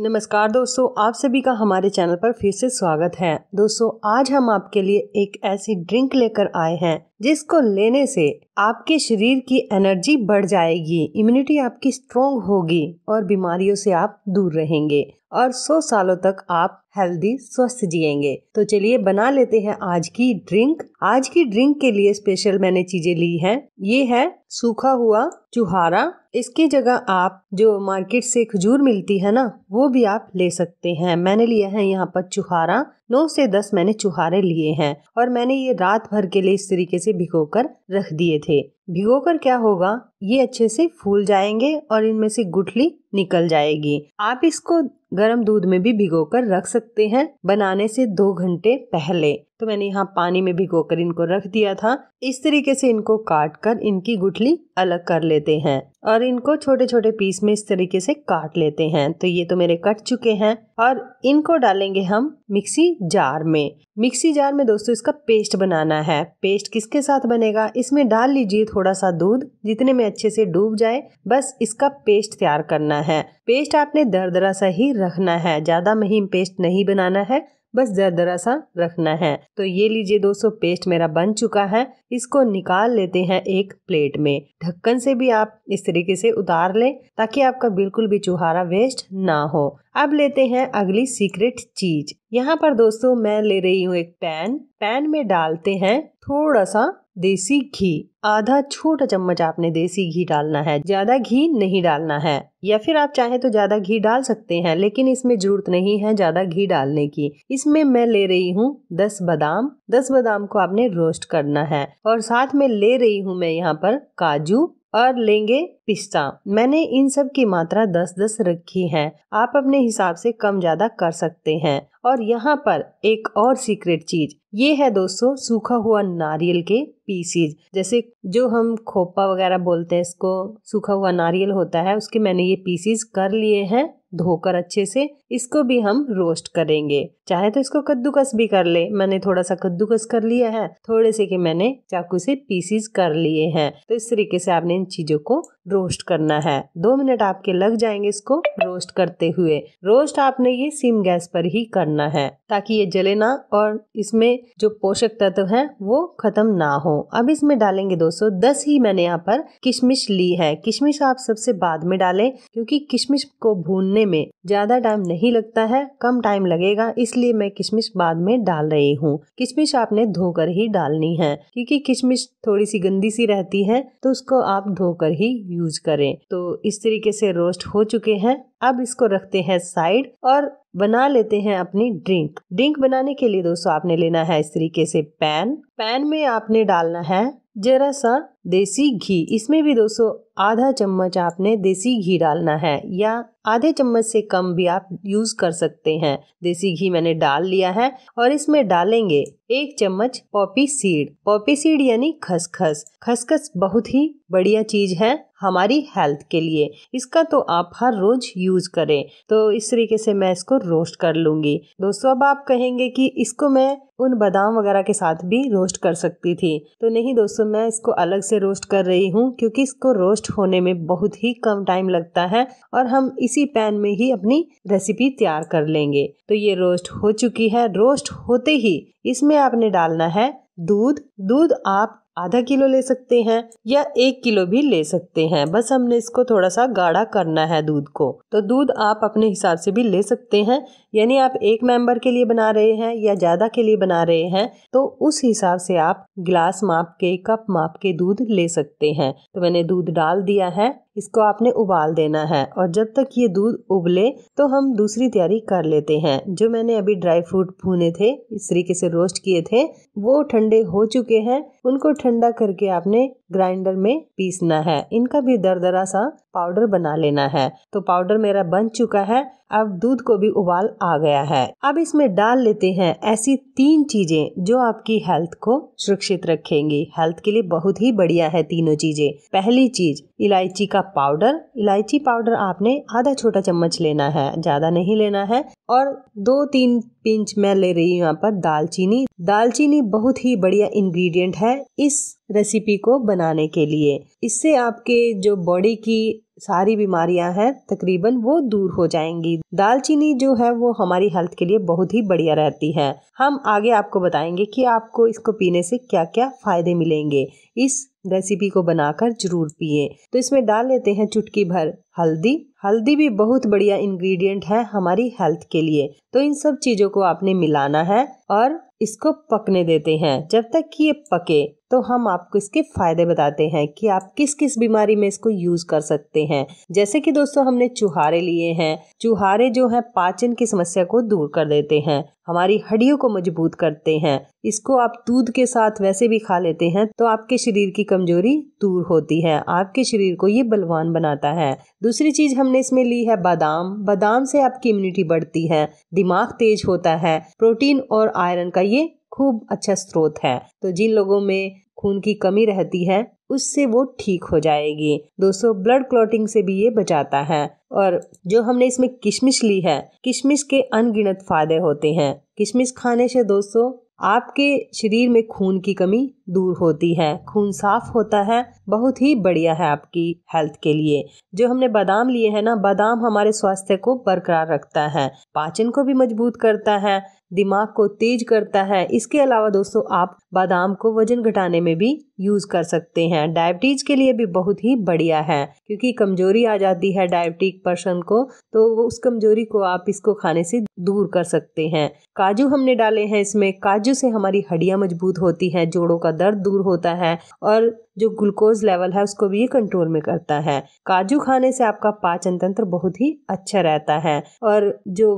नमस्कार दोस्तों आप सभी का हमारे चैनल पर फिर से स्वागत है दोस्तों आज हम आपके लिए एक ऐसी ड्रिंक लेकर आए हैं जिसको लेने से आपके शरीर की एनर्जी बढ़ जाएगी इम्यूनिटी आपकी स्ट्रोंग होगी और बीमारियों से आप दूर रहेंगे और 100 सालों तक आप हेल्दी स्वस्थ जिएंगे तो चलिए बना लेते हैं आज की ड्रिंक आज की ड्रिंक के लिए स्पेशल मैंने चीजें ली हैं ये है सूखा हुआ चुहारा इसकी जगह आप जो मार्केट से खजूर मिलती है ना वो भी आप ले सकते हैं मैंने लिया है यहाँ पर चुहारा नौ से दस मैंने चुहारे लिए हैं और मैंने ये रात भर के लिए इस तरीके से भिगो कर रख दिए थे মধ্যে भिगो कर क्या होगा ये अच्छे से फूल जाएंगे और इनमें से गुठली निकल जाएगी आप इसको गर्म दूध में भी भिगो कर रख सकते हैं बनाने से दो घंटे पहले तो मैंने यहाँ पानी में भिगो कर इनको रख दिया था इस तरीके से इनको काट कर इनकी गुठली अलग कर लेते हैं और इनको छोटे छोटे पीस में इस तरीके से काट लेते हैं तो ये तो मेरे कट चुके हैं और इनको डालेंगे हम मिक्सी जार में मिक्सी जार में दोस्तों इसका पेस्ट बनाना है पेस्ट किसके साथ बनेगा इसमें डाल लीजिए थोड़ा सा दूध जितने में अच्छे से डूब जाए बस इसका पेस्ट तैयार करना है पेस्ट आपने दरदरा सा ही रखना है ज़्यादा महीन पेस्ट नहीं बनाना है बस दरदरा सा रखना है तो ये लीजिए दोस्तों पेस्ट मेरा बन चुका है इसको निकाल लेते हैं एक प्लेट में ढक्कन से भी आप इस तरीके से उतार लें ताकि आपका बिल्कुल भी चुहारा वेस्ट ना हो अब लेते हैं अगली सीक्रेट चीज यहाँ पर दोस्तों मैं ले रही हूँ एक पैन पैन में डालते हैं थोड़ा सा देसी घी आधा छोटा चम्मच आपने देसी घी डालना है ज्यादा घी नहीं डालना है या फिर आप चाहे तो ज्यादा घी डाल सकते हैं लेकिन इसमें जरूरत नहीं है ज्यादा घी डालने की इसमें मैं ले रही हूँ दस बादाम दस बादाम को आपने रोस्ट करना है और साथ में ले रही हूँ मैं यहाँ पर काजू और लेंगे पिस्ता मैंने इन सब की मात्रा दस दस रखी है आप अपने हिसाब से कम ज़्यादा कर सकते हैं और यहाँ पर एक और सीक्रेट चीज ये है दोस्तों सूखा हुआ नारियल के पीसीज जैसे जो हम खोपा वगैरह बोलते हैं इसको सूखा हुआ नारियल होता है उसके मैंने ये पीसीज कर लिए हैं धोकर अच्छे से इसको भी हम रोस्ट करेंगे चाहे तो इसको कद्दूकस भी कर ले मैंने थोड़ा सा कद्दूकस कर लिया है थोड़े से कि मैंने चाकू से पीसीज कर लिए हैं तो इस तरीके से आपने इन चीजों को रोस्ट करना है दो मिनट आपके लग जाएंगे इसको रोस्ट करते हुए रोस्ट आपने ये सिम गैस पर ही करना है ताकि ये जले ना और इसमें जो पोषक तत्व है वो खत्म ना हो अब इसमें डालेंगे दोस्तों दस ही मैंने यहाँ पर किशमिश ली है किशमिश आप सबसे बाद में डालें क्योंकि किशमिश को भूनने बनने में ज़्यादा टाइम नहीं लगता है कम टाइम लगेगा इसलिए मैं किशमिश बाद में डाल रही हूँ किशमिश आपने धोकर ही डालनी है क्योंकि किशमिश थोड़ी सी गंदी सी रहती है तो उसको आप धोकर ही यूज करें तो इस तरीके से रोस्ट हो चुके हैं अब इसको रखते हैं साइड और बना लेते हैं अपनी ड्रिंक ड्रिंक बनाने के लिए दोस्तों आपने लेना है इस तरीके से पैन पैन में आपने डालना है जरा सा देसी घी इसमें भी दोस्तों आधा चम्मच आपने देसी घी डालना है या आधे चम्मच से कम भी आप यूज़ कर सकते हैं देसी घी मैंने डाल लिया है और इसमें डालेंगे एक चम्मच पॉपी सीड पॉपी सीड यानी खसखस खसखस बहुत ही बढ़िया चीज है हमारी हेल्थ के लिए इसका तो आप हर रोज यूज करें तो इस तरीके से मैं इसको रोस्ट कर लूंगी दोस्तों अब आप कहेंगे कि इसको मैं उन बादाम वगैरह के साथ भी रोस्ट कर सकती थी तो नहीं दोस्तों मैं इसको अलग से रोस्ट कर रही हूँ क्योंकि इसको रोस्ट होने में बहुत ही कम टाइम लगता है और हम इसी पैन में ही अपनी रेसिपी तैयार कर लेंगे तो ये रोस्ट हो चुकी है रोस्ट होते ही इसमें आपने डालना है दूध दूध आप आधा किलो ले सकते हैं या एक किलो भी ले सकते हैं बस हमने इसको थोड़ा सा गाढ़ा करना है दूध को तो दूध आप अपने हिसाब से भी ले सकते हैं यानी आप एक मेंबर के लिए बना रहे हैं या ज़्यादा के लिए बना रहे हैं तो उस हिसाब से आप गिलास माप के कप माप के दूध ले सकते हैं तो मैंने दूध डाल दिया है इसको आपने उबाल देना है और जब तक ये दूध उबले तो हम दूसरी तैयारी कर लेते हैं जो मैंने अभी ड्राई फ्रूट भुने थे इस तरीके से रोस्ट किए थे वो ठंडे हो चुके हैं उनको ठंडा करके आपने ग्राइंडर में पीसना है इनका भी दरदरा सा पाउडर बना लेना है तो पाउडर मेरा बन चुका है अब दूध को भी उबाल आ गया है अब इसमें डाल लेते हैं ऐसी तीन चीजें जो आपकी हेल्थ को सुरक्षित रखेंगी हेल्थ के लिए बहुत ही बढ़िया है तीनों चीजें पहली चीज इलायची का पाउडर इलायची पाउडर आपने आधा छोटा चम्मच लेना है ज़्यादा नहीं लेना है और दो तीन पिंच मैं ले रही हूँ यहाँ पर दालचीनी दालचीनी बहुत ही बढ़िया इंग्रेडिएंट है इस रेसिपी को बनाने के लिए इससे आपके जो बॉडी की सारी बीमारियां हैं तकरीबन वो दूर हो जाएंगी दालचीनी जो है वो हमारी हेल्थ के लिए बहुत ही बढ़िया रहती है हम आगे आपको बताएंगे कि आपको इसको पीने से क्या क्या फ़ायदे मिलेंगे इस रेसिपी को बनाकर जरूर पिए तो इसमें डाल लेते हैं चुटकी भर हल्दी हल्दी भी बहुत बढ़िया इंग्रेडिएंट है हमारी हेल्थ के लिए तो इन सब चीज़ों को आपने मिलाना है और इसको पकने देते हैं जब तक कि ये पके तो हम आपको इसके फायदे बताते हैं कि आप किस किस बीमारी में इसको यूज कर सकते हैं जैसे कि दोस्तों हमने चुहारे लिए हैं चुहारे जो है पाचन की समस्या को दूर कर देते हैं हमारी हड्डियों को मजबूत करते हैं इसको आप दूध के साथ वैसे भी खा लेते हैं तो आपके शरीर की कमजोरी दूर होती है आपके शरीर को ये बलवान बनाता है दूसरी चीज हमने इसमें ली है बादाम बादाम से आपकी इम्यूनिटी बढ़ती है दिमाग तेज होता है प्रोटीन और आयरन का ये खूब अच्छा स्रोत है तो जिन लोगों में खून की कमी रहती है उससे वो ठीक हो जाएगी दोस्तों ब्लड क्लॉटिंग से भी ये बचाता है और जो हमने इसमें किशमिश ली है किशमिश के अनगिनत फायदे होते हैं किशमिश खाने से दोस्तों आपके शरीर में खून की कमी दूर होती है खून साफ होता है बहुत ही बढ़िया है आपकी हेल्थ के लिए जो हमने बादाम लिए हैं ना बादाम हमारे स्वास्थ्य को बरकरार रखता है पाचन को भी मजबूत करता है दिमाग को तेज करता है इसके अलावा दोस्तों आप बादाम को वजन घटाने में भी यूज़ कर सकते हैं डायबिटीज़ के लिए भी बहुत ही बढ़िया है क्योंकि कमज़ोरी आ जाती है डायबिटिक पर्सन को तो वो उस कमज़ोरी को आप इसको खाने से दूर कर सकते हैं काजू हमने डाले हैं इसमें काजू से हमारी हड्डियाँ मजबूत होती हैं जोड़ों का दर्द दूर होता है और जो ग्लूकोज लेवल है उसको भी ये कंट्रोल में करता है काजू खाने से आपका पाचन तंत्र बहुत ही अच्छा रहता है और जो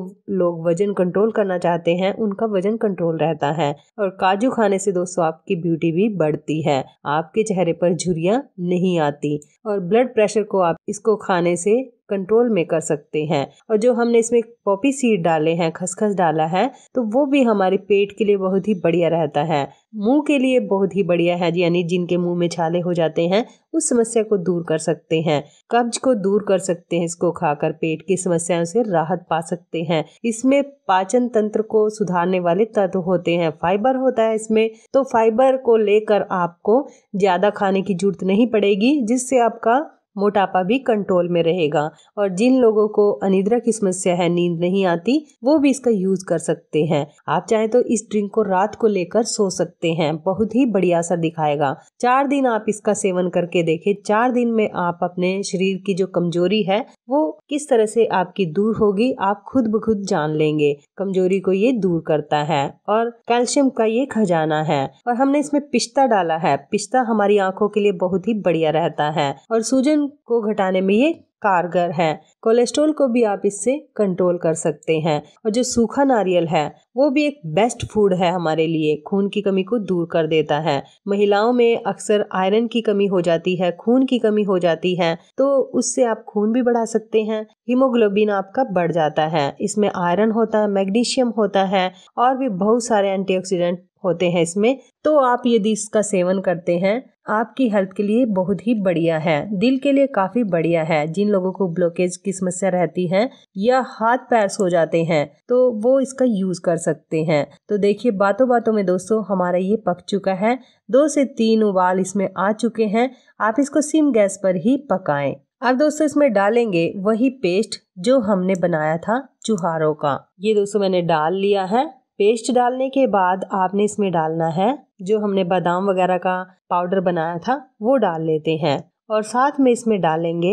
लोग वजन कंट्रोल करना चाहते हैं उनका वजन कंट्रोल रहता है और काजू खाने से दोस्तों आपकी ब्यूटी भी बढ़ती है आपके चेहरे पर झुरियाँ नहीं आती और ब्लड प्रेशर को आप इसको खाने से कंट्रोल में कर सकते हैं और जो हमने इसमें पॉपी सीड डाले हैं खसखस डाला है तो वो भी हमारे पेट के लिए बहुत ही बढ़िया रहता है मुंह के लिए बहुत ही बढ़िया है यानी जिनके मुंह में छाले हो जाते हैं उस समस्या को दूर कर सकते हैं कब्ज को दूर कर सकते हैं इसको खाकर पेट की समस्याओं से राहत पा सकते हैं इसमें पाचन तंत्र को सुधारने वाले तत्व होते हैं फाइबर होता है इसमें तो फाइबर को लेकर आपको ज़्यादा खाने की जरूरत नहीं पड़ेगी जिससे आपका मोटापा भी कंट्रोल में रहेगा और जिन लोगों को अनिद्रा की समस्या है नींद नहीं आती वो भी इसका यूज कर सकते हैं आप चाहे तो इस ड्रिंक को रात को लेकर सो सकते हैं बहुत ही बढ़िया असर दिखाएगा चार दिन आप इसका सेवन करके देखें चार दिन में आप अपने शरीर की जो कमजोरी है वो किस तरह से आपकी दूर होगी आप खुद ब खुद जान लेंगे कमजोरी को ये दूर करता है और कैल्शियम का ये खजाना है और हमने इसमें पिस्ता डाला है पिस्ता हमारी आंखों के लिए बहुत ही बढ़िया रहता है और सूजन वजन को घटाने में ये कारगर है कोलेस्ट्रोल को भी आप इससे कंट्रोल कर सकते हैं और जो सूखा नारियल है वो भी एक बेस्ट फूड है हमारे लिए खून की कमी को दूर कर देता है महिलाओं में अक्सर आयरन की कमी हो जाती है खून की कमी हो जाती है तो उससे आप खून भी बढ़ा सकते हैं हीमोग्लोबिन आपका बढ़ जाता है इसमें आयरन होता है मैग्नीशियम होता है और भी बहुत सारे एंटीऑक्सीडेंट होते हैं इसमें तो आप यदि इसका सेवन करते हैं आपकी हेल्थ के लिए बहुत ही बढ़िया है दिल के लिए काफ़ी बढ़िया है जिन लोगों को ब्लॉकेज की समस्या रहती है या हाथ पैर सो जाते हैं तो वो इसका यूज़ कर सकते हैं तो देखिए बातों बातों में दोस्तों हमारा ये पक चुका है दो से तीन उबाल इसमें आ चुके हैं आप इसको सिम गैस पर ही पकाएं अब दोस्तों इसमें डालेंगे वही पेस्ट जो हमने बनाया था चुहारों का ये दोस्तों मैंने डाल लिया है पेस्ट डालने के बाद आपने इसमें डालना है जो हमने बादाम वगैरह का पाउडर बनाया था वो डाल लेते हैं और साथ में इसमें डालेंगे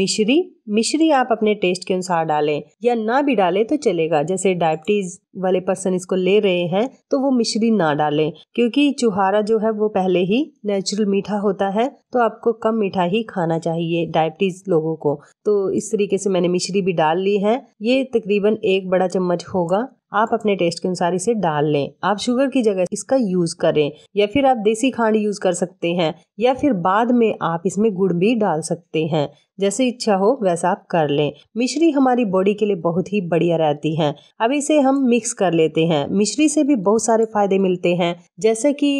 मिश्री मिश्री आप अपने टेस्ट के अनुसार डालें या ना भी डालें तो चलेगा जैसे डायबिटीज वाले पर्सन इसको ले रहे हैं तो वो मिश्री ना डालें क्योंकि चुहारा जो है वो पहले ही नेचुरल मीठा होता है तो आपको कम मीठा ही खाना चाहिए डायबिटीज लोगों को तो इस तरीके से मैंने मिश्री भी डाल ली है ये तकरीबन एक बड़ा चम्मच होगा आप अपने टेस्ट के अनुसार इसे डाल लें आप शुगर की जगह इसका यूज़ करें या फिर आप देसी खांड यूज़ कर सकते हैं या फिर बाद में आप इसमें गुड़ भी डाल सकते हैं जैसे इच्छा हो वैसा आप कर लें मिश्री हमारी बॉडी के लिए बहुत ही बढ़िया रहती है अब इसे हम मिक्स कर लेते हैं मिश्री से भी बहुत सारे फायदे मिलते हैं जैसे कि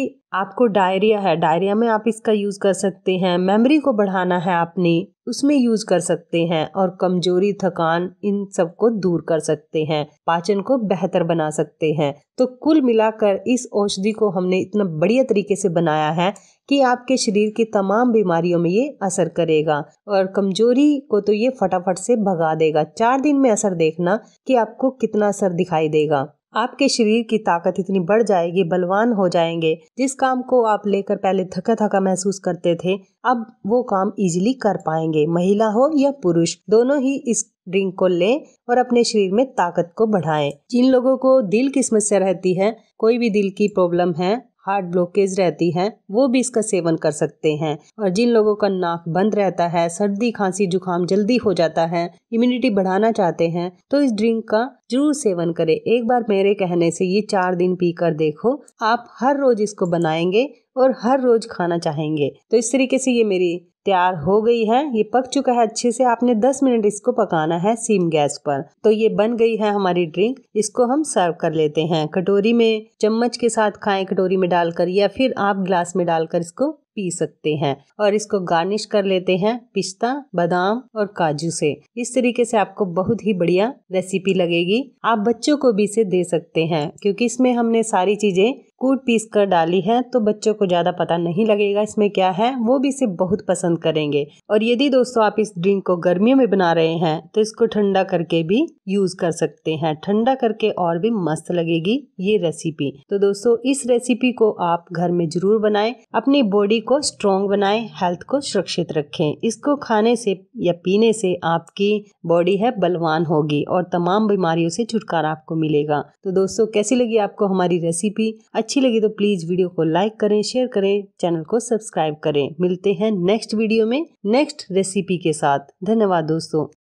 आपको डायरिया है डायरिया में आप इसका यूज़ कर सकते हैं मेमोरी को बढ़ाना है अपनी उसमें यूज कर सकते हैं और कमजोरी थकान इन सब को दूर कर सकते हैं पाचन को बेहतर बना सकते हैं तो कुल मिलाकर इस औषधि को हमने इतना बढ़िया तरीके से बनाया है कि आपके शरीर की तमाम बीमारियों में ये असर करेगा और कमजोरी को तो ये फटाफट से भगा देगा चार दिन में असर देखना कि आपको कितना असर दिखाई देगा आपके शरीर की ताकत इतनी बढ़ जाएगी बलवान हो जाएंगे जिस काम को आप लेकर पहले थका थका महसूस करते थे अब वो काम इजीली कर पाएंगे महिला हो या पुरुष दोनों ही इस ड्रिंक को लें और अपने शरीर में ताकत को बढ़ाएं। जिन लोगों को दिल की समस्या रहती है कोई भी दिल की प्रॉब्लम है हार्ट ब्लॉकेज रहती है वो भी इसका सेवन कर सकते हैं और जिन लोगों का नाक बंद रहता है सर्दी खांसी जुकाम जल्दी हो जाता है इम्यूनिटी बढ़ाना चाहते हैं तो इस ड्रिंक का जरूर सेवन करें एक बार मेरे कहने से ये चार दिन पी कर देखो आप हर रोज इसको बनाएंगे और हर रोज खाना चाहेंगे तो इस तरीके से ये मेरी तैयार हो गई है ये पक चुका है अच्छे से आपने 10 मिनट इसको पकाना है सीम गैस पर तो ये बन गई है हमारी ड्रिंक इसको हम सर्व कर लेते हैं कटोरी में चम्मच के साथ खाएं कटोरी में डालकर या फिर आप ग्लास में डालकर इसको पी सकते हैं और इसको गार्निश कर लेते हैं पिस्ता बादाम और काजू से इस तरीके से आपको बहुत ही बढ़िया रेसिपी लगेगी आप बच्चों को भी इसे दे सकते हैं क्योंकि इसमें हमने सारी चीज़ें कूट पीस कर डाली है तो बच्चों को ज़्यादा पता नहीं लगेगा इसमें क्या है वो भी इसे बहुत पसंद करेंगे और यदि दोस्तों आप इस ड्रिंक को गर्मियों में बना रहे हैं तो इसको ठंडा करके भी यूज़ कर सकते हैं ठंडा करके और भी मस्त लगेगी ये रेसिपी तो दोस्तों इस रेसिपी को आप घर में ज़रूर बनाएं अपनी बॉडी को स्ट्रॉन्ग बनाएं हेल्थ को सुरक्षित रखें इसको खाने से या पीने से आपकी बॉडी है बलवान होगी और तमाम बीमारियों से छुटकारा आपको मिलेगा तो दोस्तों कैसी लगी आपको हमारी रेसिपी अच्छी लगी तो प्लीज़ वीडियो को लाइक करें शेयर करें चैनल को सब्सक्राइब करें मिलते हैं नेक्स्ट वीडियो में नेक्स्ट रेसिपी के साथ धन्यवाद दोस्तों